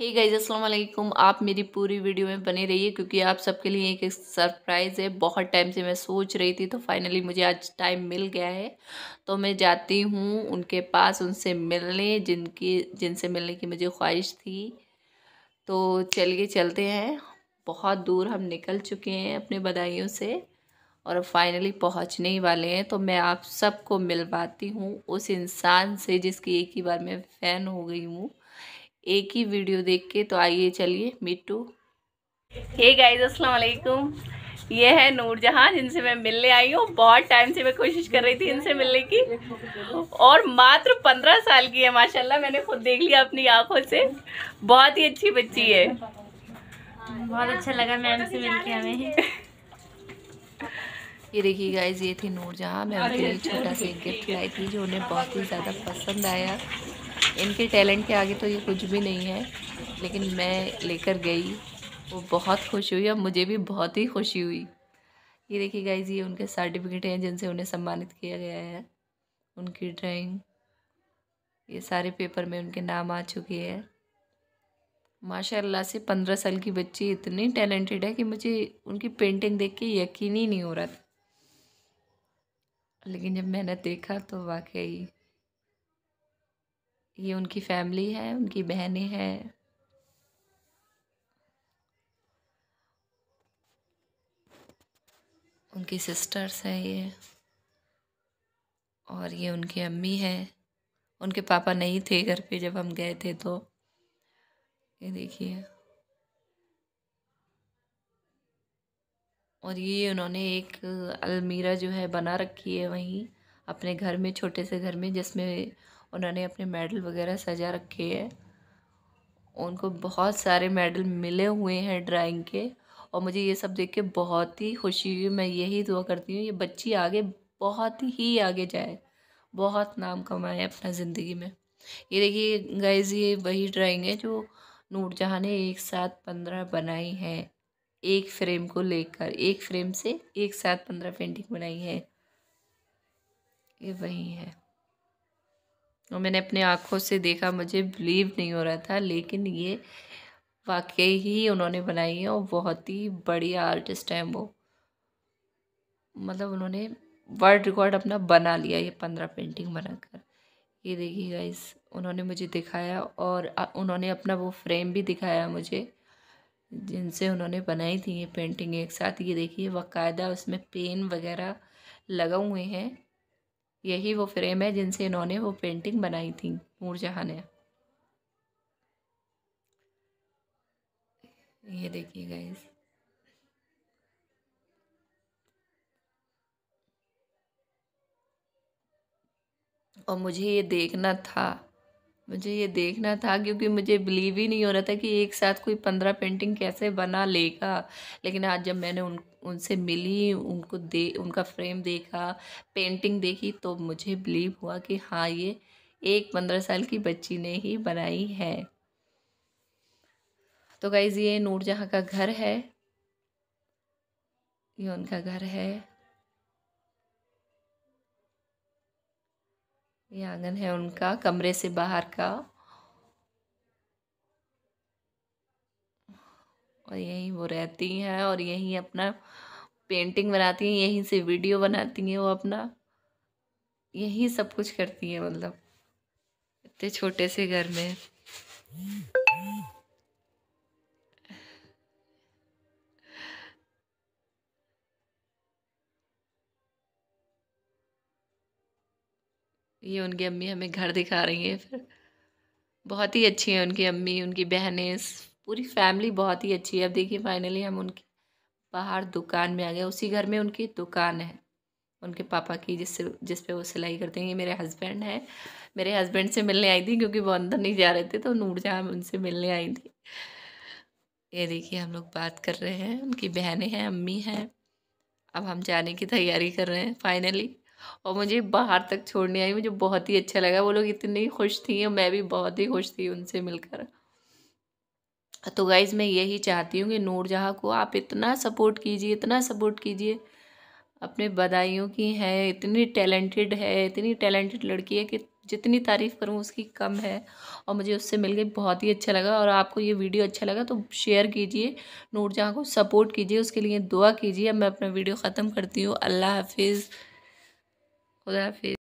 hey guys अस्सलाम आप मेरी पूरी वीडियो में बने रहिए क्योंकि आप सबके लिए एक सरप्राइज़ है बहुत टाइम से मैं सोच रही थी तो फाइनली मुझे आज टाइम मिल गया है तो मैं जाती हूँ उनके पास उनसे मिलने जिनकी जिनसे मिलने की मुझे ख्वाहिश थी तो चलिए चलते हैं बहुत दूर हम निकल चुके हैं अपने बधाइयों से और फाइनली पहुँचने ही वाले हैं तो मैं आप सबको मिलवाती हूँ उस इंसान से जिसकी एक ही बार मैं फ़ैन हो गई हूँ एक ही वीडियो देख के तो आइए चलिए मिट्टू हे गाइज अस्सलाम वालेकुम ये है नूरजहाँ जिनसे मैं मिलने आई हूँ बहुत टाइम से मैं कोशिश कर रही थी इनसे मिलने की और मात्र पंद्रह साल की है माशाल्लाह मैंने खुद देख लिया अपनी आंखों से बहुत ही अच्छी बच्ची है बहुत अच्छा लगा मैम से मिलके हमें ये देखिए गाइज ये थी नूर जहाँ मैं उनके लिए छोटा सा गिफ्ट लाई थी जो उन्हें बहुत ही ज़्यादा पसंद आया इनके टैलेंट के आगे तो ये कुछ भी नहीं है लेकिन मैं लेकर गई वो बहुत खुश हुई और मुझे भी बहुत ही खुशी हुई ये देखिए गाइज ये उनके सर्टिफिकेट हैं जिनसे उन्हें सम्मानित किया गया है उनकी ड्राइंग ये सारे पेपर में उनके नाम आ चुके हैं माशाल्लाह से पंद्रह साल की बच्ची इतनी टैलेंटेड है कि मुझे उनकी पेंटिंग देख के यकीन ही नहीं हो रहा था लेकिन जब मैंने देखा तो वाकई ये उनकी फैमिली है उनकी बहनें हैं उनकी सिस्टर्स हैं ये और ये उनकी अम्मी हैं उनके पापा नहीं थे घर पे जब हम गए थे तो ये देखिए और ये उन्होंने एक अलमीरा जो है बना रखी है वहीं अपने घर में छोटे से घर में जिसमें उन्होंने अपने मेडल वगैरह सजा रखे है उनको बहुत सारे मेडल मिले हुए हैं ड्राइंग के और मुझे ये सब देख के बहुत ही खुशी हुई मैं यही दुआ करती हूँ ये बच्ची आगे बहुत ही आगे जाए बहुत नाम कमाए अपना ज़िंदगी में ये देखिए गाइज ये वही ड्राइंग है जो जहाँ ने एक साथ पंद्रह बनाई है एक फ्रेम को लेकर एक फ्रेम से एक साथ पंद्रह पेंटिंग बनाई है ये वही है और मैंने अपने आँखों से देखा मुझे बिलीव नहीं हो रहा था लेकिन ये वाकई ही उन्होंने बनाई है और बहुत ही बढ़िया आर्टिस्ट हैं वो मतलब उन्होंने वर्ल्ड रिकॉर्ड अपना बना लिया ये पंद्रह पेंटिंग बनाकर ये देखिए गाइस उन्होंने मुझे दिखाया और उन्होंने अपना वो फ्रेम भी दिखाया मुझे जिनसे उन्होंने बनाई थी ये पेंटिंग एक साथ ये देखिए बाकायदा उसमें पेन वगैरह लगा हुए हैं यही वो फ्रेम है जिनसे इन्होंने वो पेंटिंग बनाई थी नूरजहाँ ने ये देखिए गाइस और मुझे ये देखना था मुझे ये देखना था क्योंकि मुझे बिलीव ही नहीं हो रहा था कि एक साथ कोई पंद्रह पेंटिंग कैसे बना लेगा लेकिन आज जब मैंने उन उनसे मिली उनको दे उनका फ्रेम देखा पेंटिंग देखी तो मुझे बिलीव हुआ कि हाँ ये एक पंद्रह साल की बच्ची ने ही बनाई है तो गाइज़ ये नूरजहाँ का घर है ये उनका घर है ये आंगन है उनका कमरे से बाहर का और यहीं वो रहती हैं और यहीं अपना पेंटिंग बनाती हैं यहीं से वीडियो बनाती हैं वो अपना यहीं सब कुछ करती हैं मतलब इतने छोटे से घर में ये उनकी अम्मी हमें घर दिखा रही हैं फिर बहुत ही अच्छी हैं उनकी अम्मी उनकी बहनें पूरी फैमिली बहुत ही अच्छी है अब देखिए फाइनली हम उनकी बाहर दुकान में आ गए उसी घर में उनकी दुकान है उनके पापा की जिससे जिस पे वो सिलाई करते हैं ये मेरे हस्बैंड हैं मेरे हस्बैंड से मिलने आई थी क्योंकि वो अंदर नहीं जा रहे थे तो नूरजहाँ उनसे मिलने आई थी ये देखिए हम लोग बात कर रहे हैं उनकी बहनें हैं अम्मी हैं अब हम जाने की तैयारी कर रहे हैं फाइनली और मुझे बाहर तक छोड़ने आई मुझे बहुत ही अच्छा लगा वो लोग इतनी खुश थी और मैं भी बहुत ही खुश थी उनसे मिलकर तो गाइज मैं यही चाहती हूँ कि नूरजहाँ को आप इतना सपोर्ट कीजिए इतना सपोर्ट कीजिए अपने बधाइयों की है इतनी टैलेंटेड है इतनी टैलेंटेड लड़की है कि जितनी तारीफ़ करूँ उसकी कम है और मुझे उससे मिल के बहुत ही अच्छा लगा और आपको ये वीडियो अच्छा लगा तो शेयर कीजिए नूरजहाँ को सपोर्ट कीजिए उसके लिए दुआ कीजिए अब मैं अपना वीडियो ख़त्म करती हूँ अल्लाह हाफिज़ खुदा हाफिज़